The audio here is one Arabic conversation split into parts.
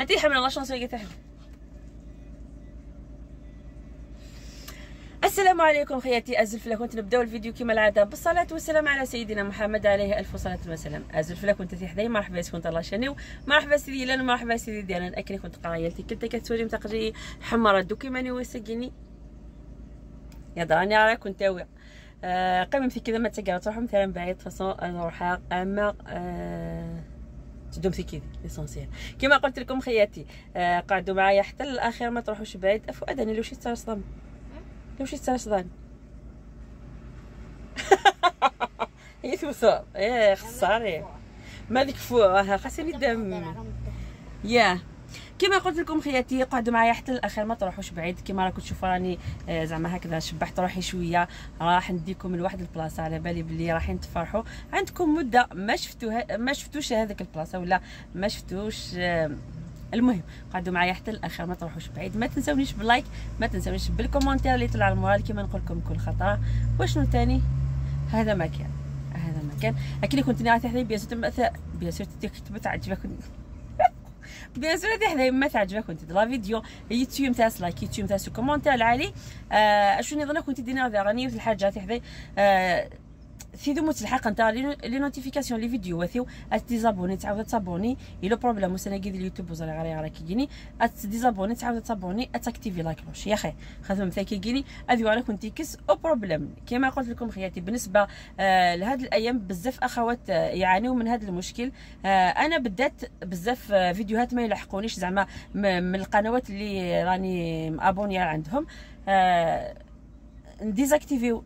انت حمل الله شلون سوي تحت السلام عليكم خياتي كنت ونتنبداو الفيديو كما العاده بالصلاه والسلام على سيدنا محمد عليه الف صلاه وسلام ازلفلك وانت حدايا مرحبا كنت الله شانيو مرحبا سيدي لان مرحبا سيدي ديالنا اكلك كنت قايلتي كنت كتولي متقري حمرا دوكي ماني وسكيني يا دراني على كنت اوي آه قيمتي كذا ما تقرا تروح مثلا بعيد فصو نروح اما آه تدومتي كيدي ليسونسيال كما قلت لكم خياتي آه، قعدوا معايا حتى الاخير ما تروحوش بعيد فؤاد انا لو شي ترصدان لو شي ترصدان هي ثوثو ايه خساري ما ديك فوق خاصني دم ياه كما قلت لكم خياتي قعدوا معايا حتى الاخير ما تروحوش بعيد كما راكم تشوفوا راني آه، زعما هكذا شبحت روحي شويه راح نديكم لواحد البلاصه على بالي بلي راحين تفرحوا عندكم مده ما شفتوها ما شفتوش هذيك البلاصه ولا ما شفتوش آه، المهم قعدوا معايا حتى الاخر ما تروحوش بعيد ما تنساونيش باللايك ما تنساونيش بالكومونتير اللي طلع المورال كما نقول لكم كل خطره وشنو تاني هذا مكان هذا مكان اكيد كنت نعرف تحت بيسوت بيسوت تكتبت سور عجبك بيان سور هذه حدايا ما تعجبك وانت لا فيديو يوتيوب تاع لايك يوتيوب تاع كومونتير العالي اشوني آه، ظنك كنت دينا هذا راني الحاجه تاع آه، حدايا في متلحق نتاع لي نوتيفيكاسيون لي فيديو وثيو اتديزابوني تعاود تابوني لو بروبليم وسنا كيد اليوتيوب وزري غري راه كيجيني اتديزابوني تعاود تابوني اتاكتيفي لا كلوش يا خي خاطر مثلا كيجيني هذو على كنت كيس او بروبليم كما قلت لكم خياتي بالنسبه آه لهاد الايام بزاف اخوات آه، يعانيو من هذا المشكل آه انا بدات بزاف آه، فيديوهات ما يلحقونيش زعما من القنوات اللي راني مابونيه عندهم آه نديزاكتيفيو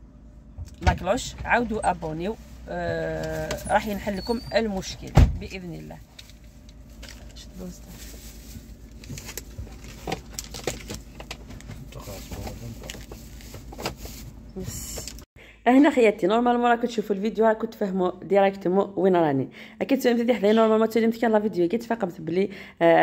لا عاودوا ابونيو آه راح ينحل لكم المشكل باذن الله Yes. هنا خياتي نورمالمون راكم تشوفوا الفيديو راكم تفهموا ديراكتومون وين راني اكيد سؤال دي حدايا نورمالمون تولي كان لا فيديو كي تفاقمت بلي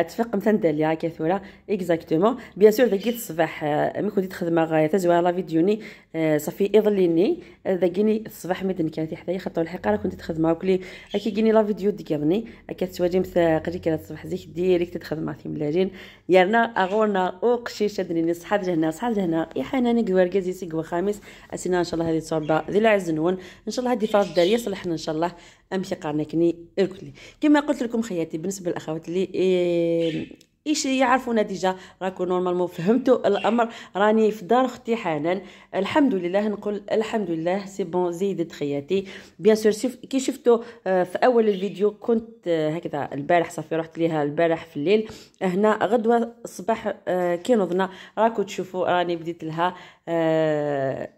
تفاقمت ندير لها كثوره اكزاكتومون بيان سور دقيت الصباح آه، ملي كنت خدمه غايه تزوال لا فيديوني آه، صافي اضليني دقيني الصباح مدن كانت حدايا خاطر الحقيقه كنت معاك وكلي اكي كيني لا فيديو ديكرني كتواجي مثقري كي الصباح زيك ديريكت تخدم في ملاجين يارنا اغورنا او قشيشه دنيني صحاب لهنا صحاب لهنا يا حناني كواركازي سيكوا خامس اسينا ان شاء الله هذه تصور الشبيبه ذي العز نون ان شاء الله هذه فاز داريه صلحنا ان شاء الله امشي قرنكني الكلي كما قلت لكم خياتي بالنسبه للاخوات اللي إيه ايش يعرفونا ديجا راكو نورمالمون فهمتوا الامر راني في دار اختي حنان الحمد لله نقول الحمد لله سي بون زيدت خياتي بيان سور كي شفتوا آه، في اول الفيديو كنت آه، هكذا البارح صافي رحت ليها البارح في الليل هنا غدوه الصباح آه، كي نوضنا راكو تشوفوا راني بديت لها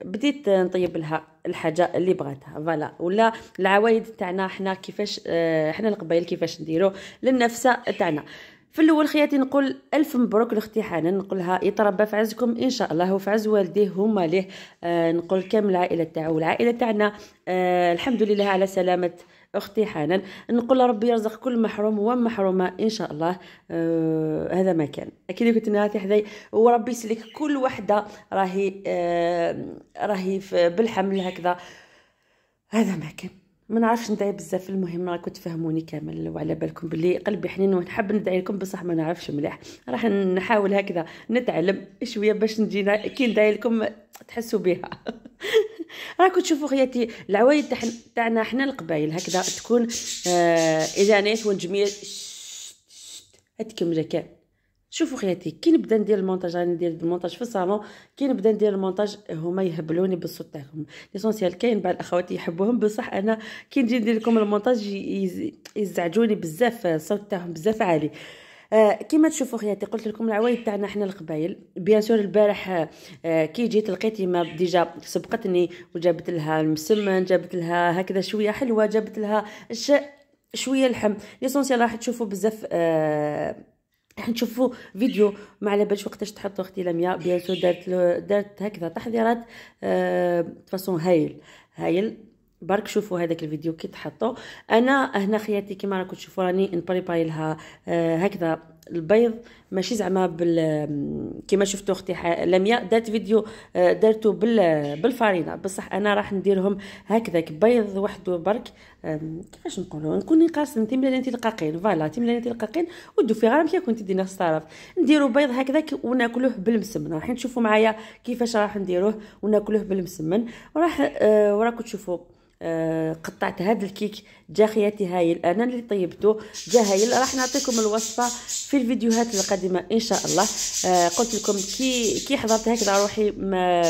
بديت نطيب لها الحاجه اللي بغاتها فوالا ولا العوايد تاعنا حنا كيفاش حنا القبائل كيفاش نديرو للنفسه تاعنا في الاول خياتي نقول الف مبروك لاختي حنان نقولها يتربى في عزكم ان شاء الله وفي عز والديه هما ليه آه نقول كامل العائله تاعو والعائله تاعنا آه الحمد لله على سلامه اختي حنان نقول ربي يرزق كل محروم ومحرومه ان شاء الله آه هذا ما كان اكيد كنت ناتي حداي وربي يسلك كل وحده راهي آه راهي بالحمل هكذا هذا ما كان ما نعرفش ندعي بزاف المهم راكم تفهموني كامل وعلى بالكم بلي قلبي حنين ونحب ندعي لكم بصح ما نعرفش مليح راح نحاول هكذا نتعلم شويه باش نجي كي ندعي لكم تحسوا بها راكم تشوفوا خياتي العوايد تاعنا حنا القبايل هكذا تكون آه نيت ونجميه هاد كم شوفوا خياتي كي نبدا ندير المونتاج راني ندير المونتاج في الصالون كي نبدا ندير المونتاج هما يهبلوني بالصوت تاعهم ليسونسيال كاين بعض الاخوات يحبوهم بصح انا كي نجي ندير لكم المونتاج يزعجوني بزاف الصوت تاعهم بزاف عالي آه كيما تشوفوا خياتي قلت لكم العوايد تاعنا احنا القبايل بيان سور البارح آه كي جيت لقيت يما ديجا سبقتني وجابت لها المسمن جابت لها هكذا شويه حلوه جابت لها شويه لحم ليسونسيال راح تشوفوا بزاف آه راح نشوفوا فيديو ما على بالش وقتاش تحطوا اختي لميا بيان سو دارت دارت هكذا تحضيرات آه فاسون هايل هايل برك شوفوا هذاك الفيديو كي تحطوا انا هنا خياتي كيما راكم تشوفوا راني نبريباري لها آه هكذا البيض ماشي زعما بال كيما شفتوا اختي لمياء دارت فيديو آه، دارته بال بالفارينه بصح انا راح نديرهم هكذاك بيض وحده برك كيفاش نقولوا نكون قاسم تملانين القاقين فوالا تملانين القاقين ودو في غرام كي كنت دينا الصرف نديروا بيض هكذاك وناكلوه بالمسمن راح تشوفوا معايا كيفاش راح نديروه وناكلوه بالمسمن وراح آه، وراكم تشوفوا قطعت هذا الكيك جا خياتي هايل انا اللي طيبته جا هايل راح نعطيكم الوصفه في الفيديوهات القادمه ان شاء الله آه، قلت لكم كي كي حضرت هكذا روحي ما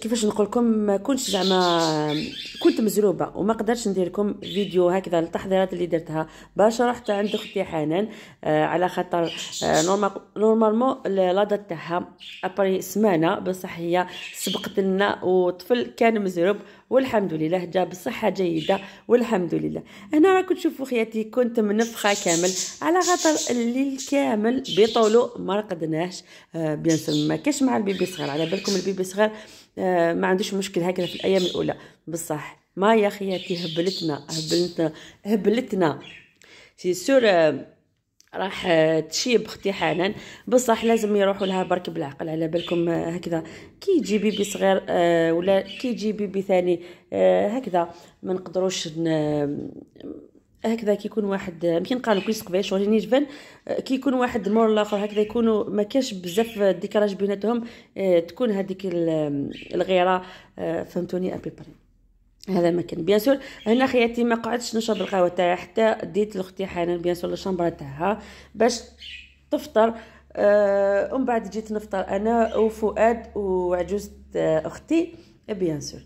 كيفاش نقول لكم ما كنتش زعما كنت مزروبه وما قدرتش ندير لكم فيديو هكذا التحضيرات اللي درتها باش رحت عند اختي حنان آه على خاطر آه نورمالمون لادا تاعها ابري سمانه بصح هي سبقت لنا وطفل كان مزروب والحمد لله جاب صحه جيده والحمد لله هنا راكم تشوفوا خياتي كنت منفخه كامل على خاطر الليل كامل بطوله ما رقدناش آه بيان ما كاش مع البيبي صغير على بالكم البيبي صغير آه، ما عندوش مشكل هكذا في الايام الاولى بصح ما يا خياتي هبلتنا هبلتنا هبلتنا سي سور راح تشيب اختي حنان بصح لازم يروحوا لها برك بالعقل على بالكم آه، هكذا كي يجي بيبي صغير آه، ولا كي يجي بيبي ثاني آه، هكذا ما نقدروش هكذا كيكون واحد يمكن نقارن قبيل شغل شهرين كي كيكون واحد مور الاخر هكذا يكونوا ما كاش بزاف ديكراج بيناتهم تكون هذيك الغيره فهمتوني ابي بري هذا كان بيان سور هنا خياتي ما قعدتش نشرب القهوه تاعي حتى ديت لاختي حنان بيان سور الشامبره تاعها باش تفطر آه ومن بعد جيت نفطر انا وفؤاد وعجوز آه، اختي بيان سور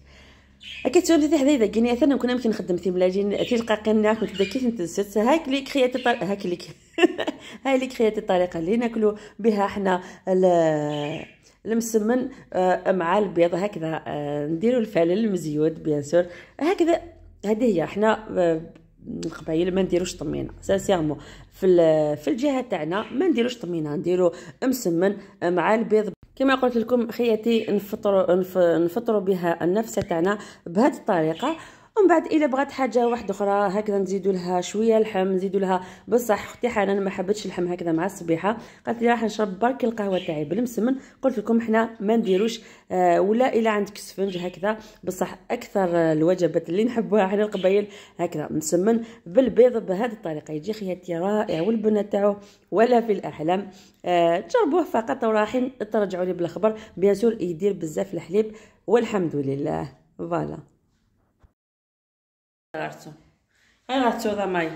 اكيد سوم تاع هذا كني اثنا كنا يمكن نخدم في ملاجين في القاقين ناكل تذكيت نتنسس هاك لي كرياتي هاك لي هاي لي كرياتي الطريقه اللي ناكلو بها حنا المسمن آه، مع البيض هكذا آه، نديروا الفلل المزيود بيان سور هكذا هذه هي حنا القبايل آه، ما نديروش طمينه سانسيامو في في الجهه تاعنا ما نديروش طمينه نديرو مسمن مع البيض كما قلت لكم خياتي نفطروا نفطروا بها النفسه تاعنا بهذه الطريقه ومن بعد الا بغات حاجه واحده اخرى هكذا نزيدوا لها شويه لحم نزيدوا لها بصح اختي حنان ما حبتش اللحم هكذا مع الصبيحه قالت لي راح نشرب برك القهوه تاعي بالمسمن قلت لكم حنا ما نديروش آه ولا الا عندك سفنج هكذا بصح اكثر الوجبات اللي نحبوها حنا القبايل هكذا مسمن بالبيض بهذه الطريقه يجي خياتي رائع والبنات تاعو ولا في الاحلام آه تجربوه فقط وراحين ترجعوا لي بالخبر بيان سور يدير بزاف الحليب والحمد لله فوالا غرتو غرتو ضماي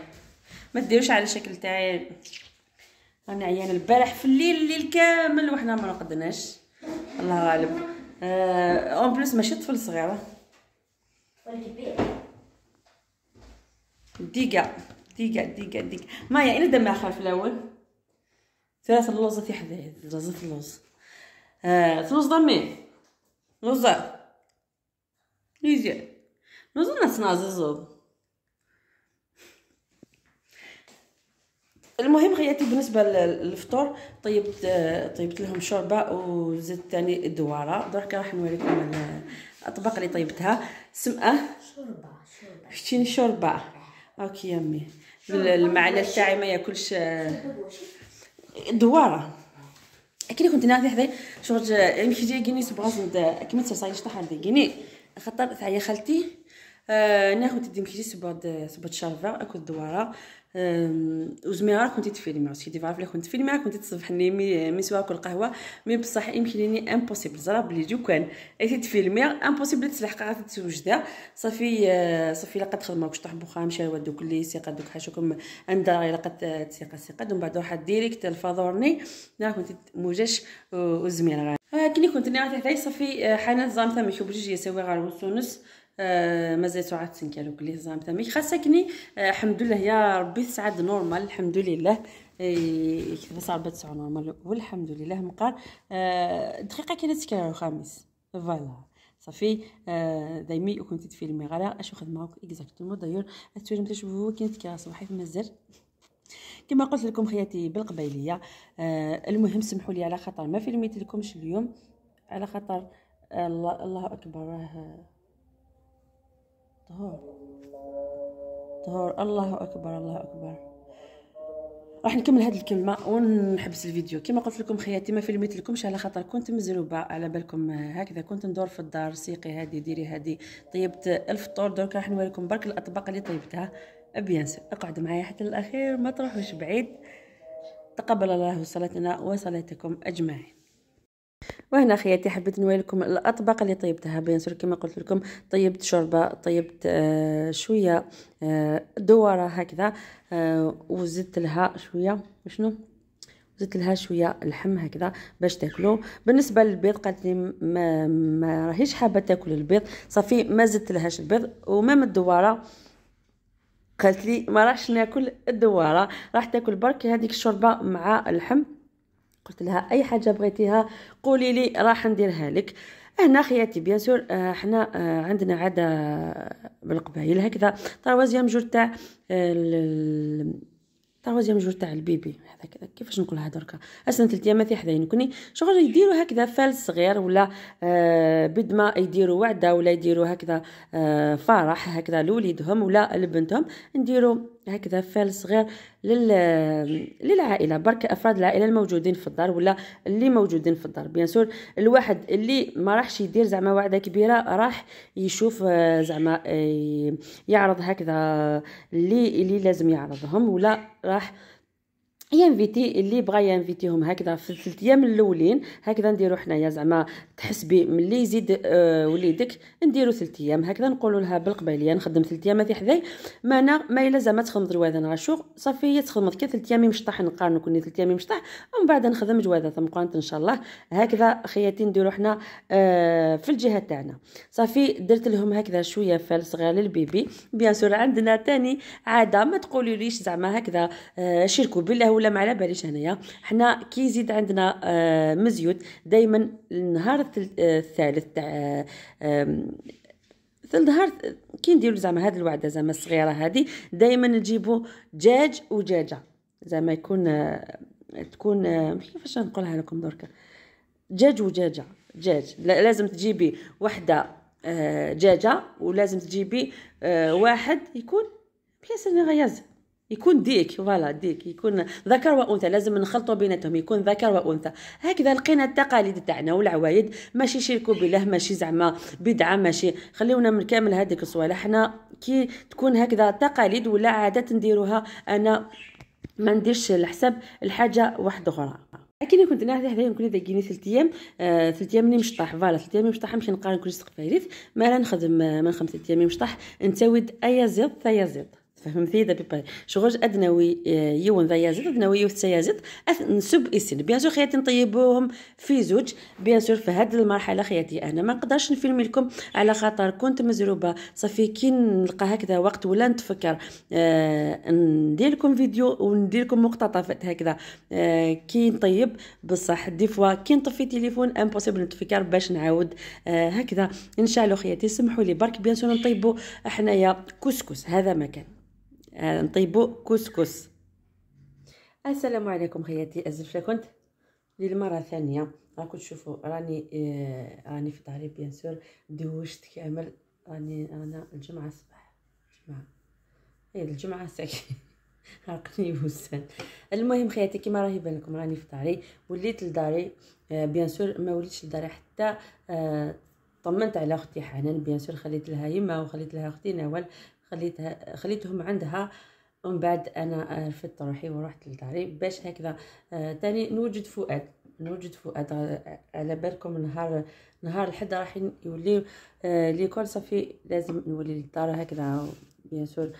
ما ديروش على شكل تاعي راني عيانه البارح في الليل الليل كامل وحنا ما رقدناش الله غالب اون آه بليس ماشي طفل صغيره ديكا ديكا ديكا ديكا مايا انا دما في الاول ثلاث اللوز في حدا اللوز في اللوز آه اللوز ضمي لوزه ليزيا نظن تنعززو المهم خياتي بالنسبه للفطور طيبت طيبت لهم شوربه وزدت ثاني الدواره درك راح نوريكم الاطباق اللي طيبتها سمعه شوربه شوربه شوربه اوكي يمي المعلل تاعي ما ياكلش الدواره اكيد كنت ناقي حدا شوربه يعني يمكن جاي كيني سبغاز كيما تصايش طحر دي كيني خاطر ثعيا خالتي آه، ناخد مشيتي سبعد سبعد شارفا اكل دوارة وزميرة كنت تفيلمي سي دي لي كنت تفيلمي كنت تصبحني مي مي سوا كل قهوة مي بصح ليني امبوسيبل زرا بلي جو كان اي تفيلمي امبوسيبل تلحق غير تتزوج صافي آه، صافي لقد خدمة واش بوخا خامشة دوك لي سيقا دوك حاشوكم اندار لقد تسيقا سيقا ومن بعد واحد ديريكت الفاضورني انا كنت موجاش وزميرة آه، كي كنت ني تحتاج صافي حنان زامثة مشو جوج يساوي غير ونص ونص آه مازالتو عاد تنكالو كلي زعما مي خاصكني آه الحمد لله يا ربي سعاد نورمال الحمد لله كيف صعبة تسعة نورمال والحمد لله مقار آه دقيقة كي نتكالو خامس فوالا صافي آه، دايمي كنت تفيلمي غير اش خدمه معاك اكزاكتومون دايور التفيلم تشوفوا كي نتكالو صباحي في مازال كما قلت لكم خياتي بالقبيليه آه المهم سمحوا لي على خاطر ما فيلميت لكمش اليوم على خاطر آه، الله, الله اكبر راه طهور طهور الله اكبر الله اكبر راح نكمل هذه الكلمه ونحبس الفيديو كما قلت لكم خياتي ما فيلميت لكمش على خاطر كنت مزروبه على بالكم هكذا كنت ندور في الدار سيقي هذه ديري هذه طيبت الفطور درك راح نوريكم برك الاطباق اللي طيبتها بيان اقعد معايا حتى الاخير ما تروحوش بعيد تقبل الله صلاتنا وصلاتكم اجمعين وهنا خياتي حبيت نوري لكم الاطباق اللي طيبتها بيان سور كما قلت لكم طيبت شوربه طيبت آه شويه آه دواره هكذا آه وزدت لها شويه شنو زدت لها شويه لحم هكذا باش تاكلو بالنسبه للبيض قالت لي ما, ما راهيش حابه تاكل البيض صافي ما زدت لهاش البيض ومام الدواره قالت لي ما راحش ناكل الدواره راح تاكل برك هذيك الشوربه مع اللحم قلت لها اي حاجه بغيتيها قولي لي راح نديرها لك هنا خياتي بيان سور آه، حنا آه، عندنا عاده بالقبائل هكذا طروازيام جور تاع آه، طروازيام جور تاع البيبي هذا كيفاش نقولها دركا اصلا ثلاث في حداين كوني شغل يديروا هكذا فال صغير ولا بد ما يديروا وعده ولا يديروا هكذا فرح هكذا لوليدهم ولا لبنتهم نديروا هكذا فال صغير لل... للعائله برك افراد العائله الموجودين في الدار ولا اللي موجودين في الدار بيان سور الواحد اللي ما راحش يدير زعما وعده كبيره راح يشوف آه، زعما آه، يعرض هكذا اللي اللي لازم يعرضهم ولا راح ينفيتي اللي بغا ينفيتيهم هكذا في الثلاث ايام الاولين هكذا نديرو حنايا زعما تحسبي ملي يزيد آه وليدك نديرو ثلاث ايام هكذا نقولوا لها بالقبيليه نخدم ثلاث ايام هذه حداي ما انا ما الا زعما تخدم جواده نغشوغ صافي هي تخدم كي ثلاث ايام مشطح نقارن كوني ثلاث ايام مشطح ومن بعد نخدم جوازه ثم قانت ان شاء الله هكذا خياتي نديرو حنا آه في الجهه تاعنا صافي درت لهم هكذا شويه فال صغير للبيبي بيان سور عندنا تاني عاده ما تقولي ليش زعما هكذا آه شركو بالله ولا ما على باليش هنايا حنا كي يزيد عندنا آه، مزيود دائما النهار آه، الثالث تاع في آه، النهار كي نديرو زعما هاد الوعده زعما الصغيره هادي دائما نجيبو دجاج ودجاجه زعما يكون تكون كيفاش نقولها لكم دركا دجاج ودجاجه دجاج لازم تجيبي وحده دجاجه ولازم تجيبي واحد يكون بياس غياز يكون ديك فوالا ديك يكون ذكر وانثى لازم نخلطوا بيناتهم يكون ذكر وانثى هكذا لقينا التقاليد تاعنا والعوايد ماشي شركوا بالله ماشي زعما بدعه ماشي خليونا من كامل هذيك الصوالح حنا كي تكون هكذا تقاليد ولا عادات نديروها انا ما نديرش الحساب الحاجه واحده اخرى لكن كنت انا هذه يمكن اذا كيني ثلاث ايام آه، ثلاث ايام مش طاح فوالا ثلاث ايام طاح نمشي نقارن كل سقف آه، ما نخدم من خمسة ايام طاح نتاود ايا زيت ثيا زيت فهمتي دابا شغل ادنوي آه، يون ذيازت ادنوي يوث سيازت نسب اسن بيان سور خياتي نطيبوهم في زوج بيان سور في هاد المرحله خياتي انا ما نقدرش نفيلم لكم على خاطر كنت مزروبه صافي كي نلقى هكذا وقت ولا نتفكر آه، ندير لكم فيديو وندير لكم مقتطفات هكذا آه، كي نطيب بصح دي فوا كي نطفي تليفون امبوسيبل نتفكر باش نعاود هكذا ان شاء الله خياتي سمحوا لي برك بيان سور نطيبوا حنايا كسكس هذا مكان آه، نطيبو كسكس السلام عليكم خياتي ازف كنت للمره الثانيه راكم تشوفوا راني آه راني في داري بيان سور دوشت كامل راني انا الجمعه الصباح الجمعه هي إيه، الجمعه ساكي عقلي بوسان المهم خياتي كيما راهي بان لكم راني في داري وليت لداري آه بيان سور ما وليتش لداري حتى آه طمنت على اختي حنان بيان سور خليت لها يما وخليت لها اختي نوال خليتها خليتهم عندها ومن بعد انا آه، رفدت روحي ورحت لداري باش هكذا آه، تاني نوجد فؤاد نوجد فؤاد آه، على بالكم نهار نهار الحد راح يولي ليكول صافي لازم نولي للدار هكذا بيان سور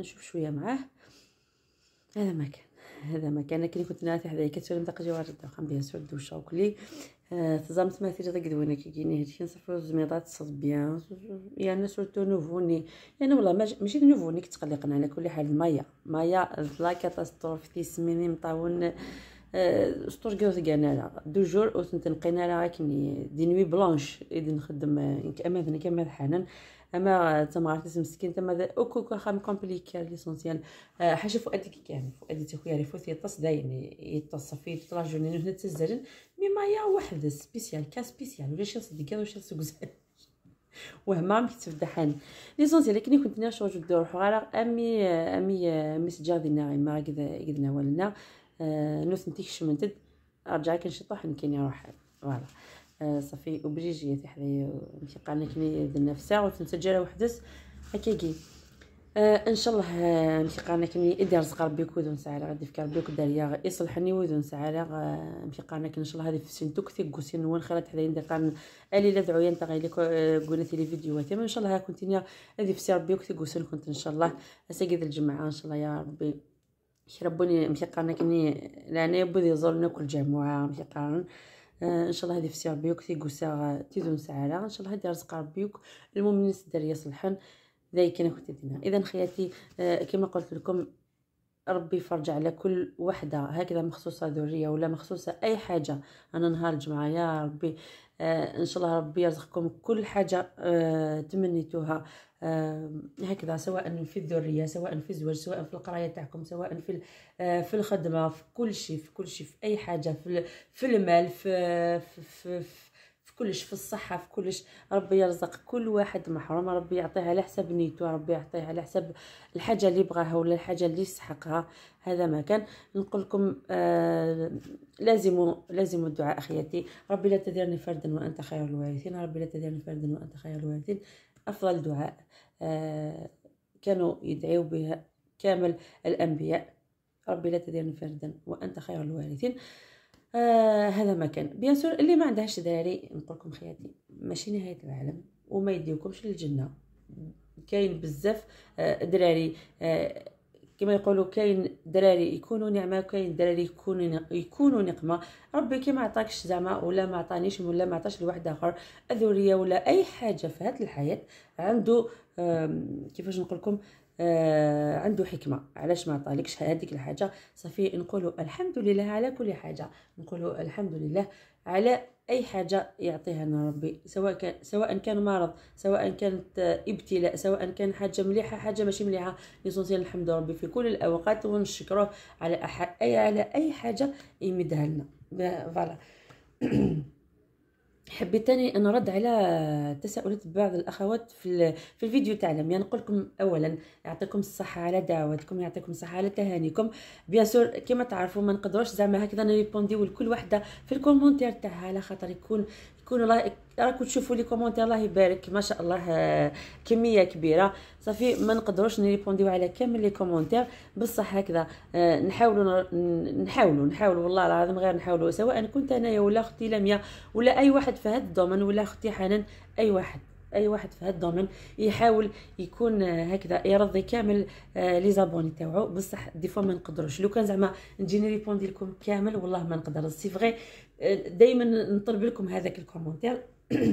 نشوف شويه معاه هذا ما كان هذا مكان كي كنت ناتي حدايا كتسولي داق جوار الدوخان بيان سور دوشا وكلي آه، تزامت ما تيجي داك دوينا كيني هادشي نصرفو الزميطات صد بيان يعني سورتو نوفوني يعني والله ماشي نوفوني كتقلقنا على كل حال مايا مايا لا كاتاستروف تيسميني مطاون آه، سطور كيوز كانا لا دو جور او تنتنقينا لا غاكني دي نوي بلونش اذا نخدم آه، اماذن كما حنان اما تما عرفت مسكين تما اوكوكو خا مكومبليكا ليسونسيال آه، حاجه فؤادك كامل فؤادي تخويا ري فوت يتص داين يتص في طلا جوني هنا تزرن مي مايا واحد سبيسيال كاس سبيسيال ولا شي صديقه ولا شي صقزان وهما مكتب دحان ليسونسيال لكن كنت ناش وجد دور حوار امي امي مسجادي ناعمه هكذا قد ناولنا نوثنتيك شمنتد ارجع كنشطح يمكن يروح فوالا صافي وبجيجيه تاع حدايا قالنا كي درنا في ساعه وتنسجل وحدس هكاكي آه ان شاء الله مشي آه، قالنا كني رزق ربي كودون ساعه غادي في ربي كود داريا يصلحني وذون ساعه مشي قالنا كن ان شاء الله هذه في سنتوك تي كوسين وين خيرات حدا حدايا ندير الي لا دعويا نتا غير آه، قلنا لي فيديوهات ان شاء الله ها كنتينيا هذه في ربي كود كوسين كنت ان شاء الله اسجد الجمعه ان شاء الله يا ربي شربوني مشي قالنا لا نبدي بودي زول ناكل جمعه مشي آه، ان شاء الله هذه فسي ربي تيقوسا تيزون سعاره ان شاء الله هذه رزق ربي المهم الناس الدريه صلحن انا كنت دينا اذا خياتي آه، كما قلت لكم ربي يفرج على كل وحده هكذا مخصوصه ذريه ولا مخصوصه اي حاجه انا نهار الجمعه يا ربي آه، ان شاء الله ربي يرزقكم كل حاجه تمنيتوها هكذا سواء في الذريه سواء في الزواج سواء في القرايه تاعكم سواء في آه، في الخدمه في كل شيء في كل شيء في اي حاجه في في المال في في, في, في كلش في الصحه في كلش ربي يرزق كل واحد محروم ربي يعطيها على حسب نيتو ربي يعطيها على حسب الحاجه اللي بغاها ولا الحاجه اللي يستحقها هذا ما كان نقول لكم آه لازم لازم الدعاء اخياتي ربي لا تذرني فردا وانت خير الوارثين ربي لا تذرني فردا وانت خير الوارثين أفضل دعاء آه، كانوا يدعيو بها كامل الأنبياء ربي لا تذرني فردا وأنت خير الوارثين آه، هذا ما كان بيان سور اللي ما عندهاش دراري نقول لكم خياتي ماشي نهايه العالم وما يديوكمش للجنه كاين بزاف آه، دراري آه كما يقولوا كاين دراري يكونوا نعمه وكاين دراري يكونوا يكونوا نقمه ربي كي ما عطاكش زعما ولا ما عطانيش ولا ما عطاش لواحد اخر الذريه ولا اي حاجه في هذه الحياه عنده كيفاش نقول لكم آه عنده حكمه علاش ما عطالكش هذيك الحاجه صافي نقولوا الحمد لله على كل حاجه نقولوا الحمد لله على اي حاجه يعطيها لنا ربي سواء كان سواء كان مرض سواء كانت ابتلاء سواء كان حاجه مليحه حاجه ماشي مليحه ليسونسيال الحمد ربي في كل الاوقات ونشكروه على أح... اي على اي حاجه يمدها لنا فوالا حبيت تاني نرد على تساؤلات بعض الاخوات في في الفيديو تاعنا يعني نقول لكم اولا يعطيكم الصحه على دعواتكم يعطيكم الصحه على تهانيكم بيان سور كما تعرفوا ما نقدروش زعما هكذا نريبونديو لكل وحده في الكومونتير تاعها على خاطر يكون كونوا الله راكم تشوفوا لي كومونتير الله يبارك ما شاء الله آه، كميه كبيره صافي ما نقدروش نريبونديو على كامل لي كومونتير بصح هكذا آه، نحاولوا نحاولوا نحاولوا والله العظيم غير نحاولوا سواء كنت انايا ولا اختي لميا ولا اي واحد في هذا الدومين ولا اختي حنان اي واحد اي واحد في هذا الدومين يحاول يكون آه، هكذا يرضي كامل لي زابوني تاعو بصح دي فوا ما نقدروش لو كان زعما نجي نريبوندي لكم كامل والله ما نقدر سي فغي دائما نطلب لكم هذاك الكومونتير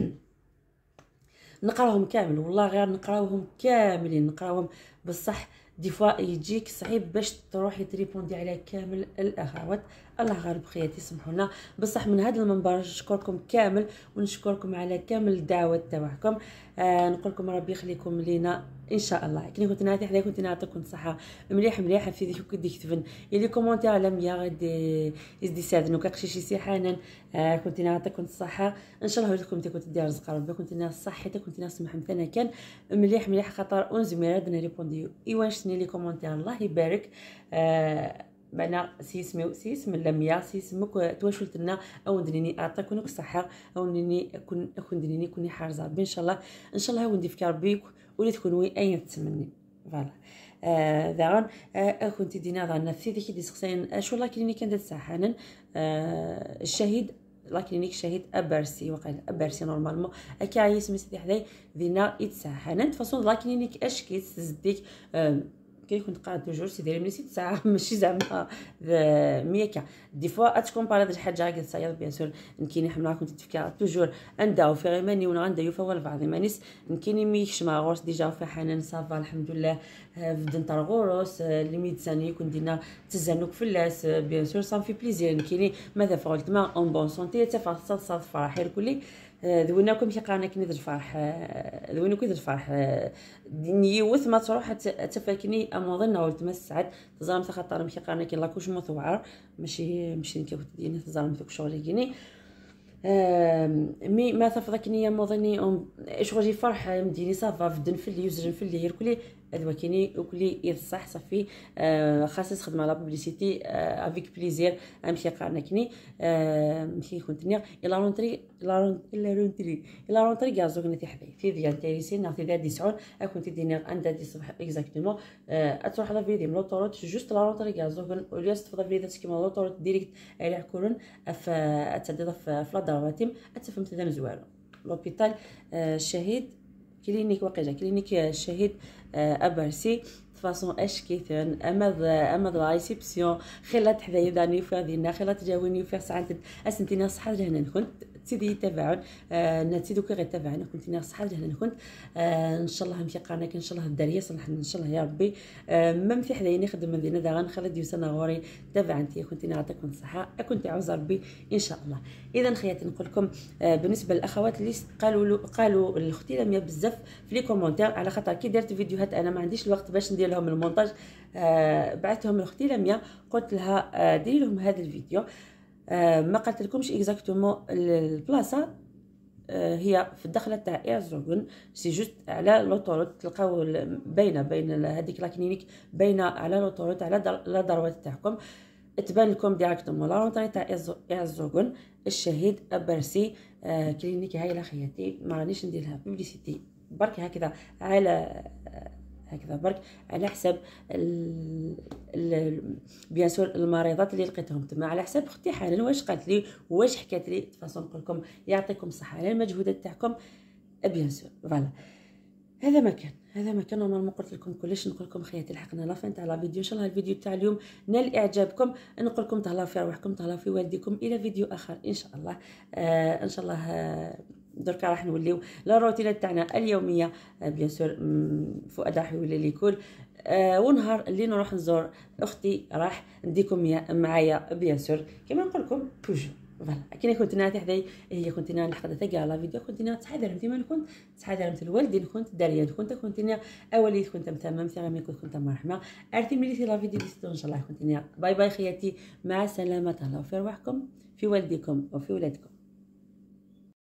نقراهم كامل والله غير نقراوهم كاملين نقراوهم بصح دي فوا يجيك صعيب باش تروحي تريبوندي على كامل الاخوات الله غالب خياتي سمحونا بصح من هذا المنبر نشكركم كامل ونشكركم على كامل الدعوات تاعكم آه نقول لكم ربي يخليكم لينا ان شاء الله كي كنت ناتي حدا كنت نعطيكم الصحه مليح مليح في ديك ديك تفن يلي كومونتير ميا غادي يزدي نو وكاقشي شي حنان آه كنت نعطيكم الصحه ان شاء الله لكم تكون دير رزق ربي كنت ناس صحتك كنت ناس محمد انا كان مليح مليح خطر اون زميرات نريبوندي ريسبوندي شتني لي كومونتير يعني الله يبارك آه معنا سيسمي سيسم لميا سيسمك تواشلت لنا او ندنيني اعطاك ونك الصحه او نني كون كون ندنيني كوني حارزه ربي ان شاء الله ان شاء الله وندي في ربي ولي تكون وي اين تمني فوالا ا داغون آه كنت آه، دينا ضنا سيدي كي ديسكسين سقسين آه، شو الله كليني كانت آه، الشهيد لا كلينيك شهيد ابرسي وقال ابرسي نورمالمون اكي عيس مسيح حداي دينا يتساهل فاصون لا كلينيك اش أه كي كنت قاعد توجور سي ديري ملي ساعه ماشي زعما ميكا دي فوا بارا ديال حاجه قلت صاير بيان سور نكيني حمله كنت تفكر توجور نداو في غيماني ونغندا يوفا بعض مانيس نكيني ميكش مع غورس ديجا في حنان صافا الحمد لله فدن غورس لي ميدساني كون دينا تزنوك في اللاس بيان سور في بليزير نكيني ماذا فعلت ما اون بون سونتي تفاصل صاد فرحي الكلي ذوينا شي يقرانا كنيت الفرح آه، ذوينا كي الفرح الفرح آه، وث ما تروح تفاكني اموضنا تمسعد تزام تخطر مشي قرانا كي لاكوش مثوعر ماشي ماشي كيف ديني تزام ذوك شغل كيني مي ما تفضكني يا موضني شغل فرح آه، مديني صافا في اللي يوزن في اللي يركلي هذا ماكيني وكلي يصح صافي آه خاصة تخدم على بوبليسيتي آه افيك بليزير امشي قارنا كني آه مشي كنت نيا الى رونتري الا رونتري الى رونتري الى رونتري زوك نتي حبي في ديال انتيريسي نعطي ديال ديسعون كنت تي دينير عند دي صباح اكزاكتومون آه، اتروح على فيديو من لوطوروت جوست لا رونتري كاع زوك اولياس تفضل فيديو تسكي من لوطوروت ديريكت على كورن اتعدد في لا داراتيم اتفهمت اذا مزوالو لوبيتال الشهيد آه، كلينيك وقيله كلينيك الشهيد آه، ابرسي فاصون اش كيثن امض امض رايسيبسيون خلات حدايا داني فيها ذينا خلات جاوني فيها ساعات اسنتينا صحه لهنا كنت سيدي يتابعون آه الناس غير غيتابعونا كنت انا صحه لهنا كنت آه ان شاء الله مشي قرنك ان شاء الله الدار صلح ان شاء الله يا ربي آه في حدا يخدم دينا دا غنخلي يوسف غوري تابع انت كنت انا الصحه كنت عاوز ربي ان شاء الله اذا خياتي نقول لكم آه بالنسبه للاخوات اللي قالوا قالوا لاختي لميا بزاف في لي كومونتير على خاطر كي درت فيديوهات انا ما عنديش الوقت باش ندير لهم المونتاج آه بعثتهم لاختي لميا قلت لها آه ديري لهم هذا الفيديو آه، ما قلت لكمش اكزاكتومون البلاصه آه، هي في الدخله تاع ايرزوغون سي جوست على لوطوروت تلقاو باينه بين هذيك لا كلينيك باينه على لوطوروت على لا دروات تاعكم تبان لكم ديراكتومون لا رونتري تاع ايرزوغون الشهيد برسي آه، كلينيك لا خياتي ما رانيش ندير لها بوبليسيتي برك هكذا على هكذا برك على حسب بيان سور المريضات اللي لقيتهم تما على حسب اختي حنان واش قالت لي واش حكات لي فاصون نقول لكم يعطيكم الصحه على المجهودات تاعكم بيان سور فوالا هذا ما كان هذا ما كان نورمالمون قلت لكم كلش نقول لكم خياتي لحقنا لافين تاع لا فيديو ان شاء الله الفيديو تاع اليوم نال اعجابكم نقول لكم تهلاو في روحكم تهلاو في والديكم الى فيديو اخر ان شاء الله آه ان شاء الله آه دركا راح نوليو لا تاعنا اليوميه آه، بيان سور فؤاد راح يولي ليكول كل آه، ونهار اللي نروح نزور اختي راح نديكم معايا بيان سور كيما نقول لكم توجو فوالا كي كنت ناتي حداي هي كنت انا نحقد تاع لا فيديو كنت انا تحاضر ديما كنت تحاضر مثل الوالدين كنت داريا كنت كنت انا اولي كنت تمام ثاني كنت كنت مرحمه ارتي ملي لا فيديو ديستو ان شاء الله كنت انا باي باي خياتي مع السلامه تهلاو في رواحكم في والديكم وفي ولادكم